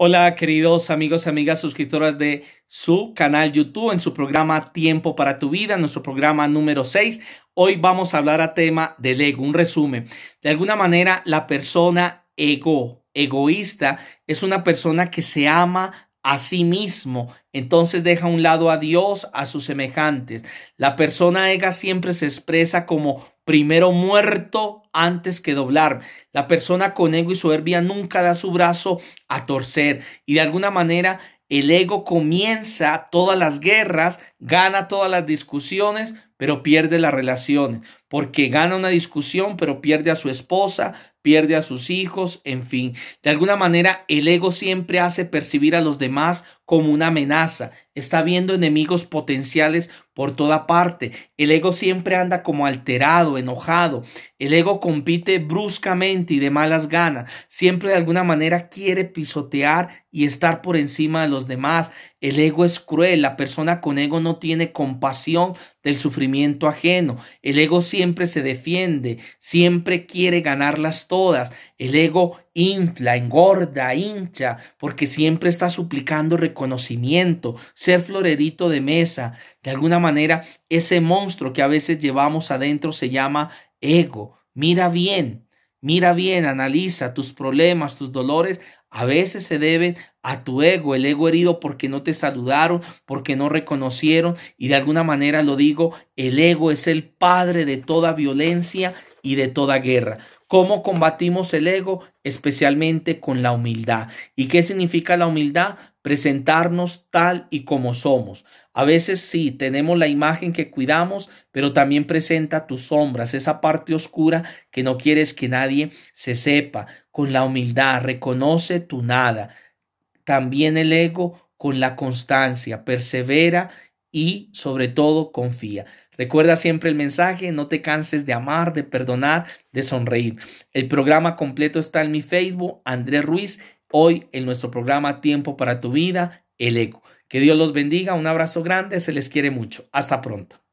Hola queridos amigos y amigas suscriptoras de su canal YouTube en su programa Tiempo para tu vida, nuestro programa número 6. Hoy vamos a hablar a tema del ego, un resumen. De alguna manera la persona ego, egoísta, es una persona que se ama a sí mismo, entonces deja un lado a Dios, a sus semejantes. La persona ega siempre se expresa como primero muerto antes que doblar. La persona con ego y soberbia nunca da su brazo a torcer y de alguna manera el ego comienza todas las guerras gana todas las discusiones, pero pierde las relaciones, porque gana una discusión, pero pierde a su esposa, pierde a sus hijos, en fin. De alguna manera, el ego siempre hace percibir a los demás como una amenaza, está viendo enemigos potenciales por toda parte, el ego siempre anda como alterado, enojado, el ego compite bruscamente y de malas ganas, siempre de alguna manera quiere pisotear y estar por encima de los demás, el ego es cruel, la persona con ego no tiene compasión del sufrimiento ajeno. El ego siempre se defiende, siempre quiere ganarlas todas. El ego infla, engorda, hincha, porque siempre está suplicando reconocimiento, ser florerito de mesa. De alguna manera, ese monstruo que a veces llevamos adentro se llama ego. Mira bien, Mira bien, analiza tus problemas, tus dolores. A veces se deben a tu ego, el ego herido porque no te saludaron, porque no reconocieron. Y de alguna manera lo digo, el ego es el padre de toda violencia y de toda guerra. ¿Cómo combatimos el ego? Especialmente con la humildad. ¿Y qué significa la humildad? Presentarnos tal y como somos. A veces sí, tenemos la imagen que cuidamos, pero también presenta tus sombras, esa parte oscura que no quieres que nadie se sepa. Con la humildad, reconoce tu nada. También el ego con la constancia, persevera y sobre todo confía. Recuerda siempre el mensaje, no te canses de amar, de perdonar, de sonreír. El programa completo está en mi Facebook, Andrés Ruiz, hoy en nuestro programa Tiempo para tu vida, el eco. Que Dios los bendiga, un abrazo grande, se les quiere mucho. Hasta pronto.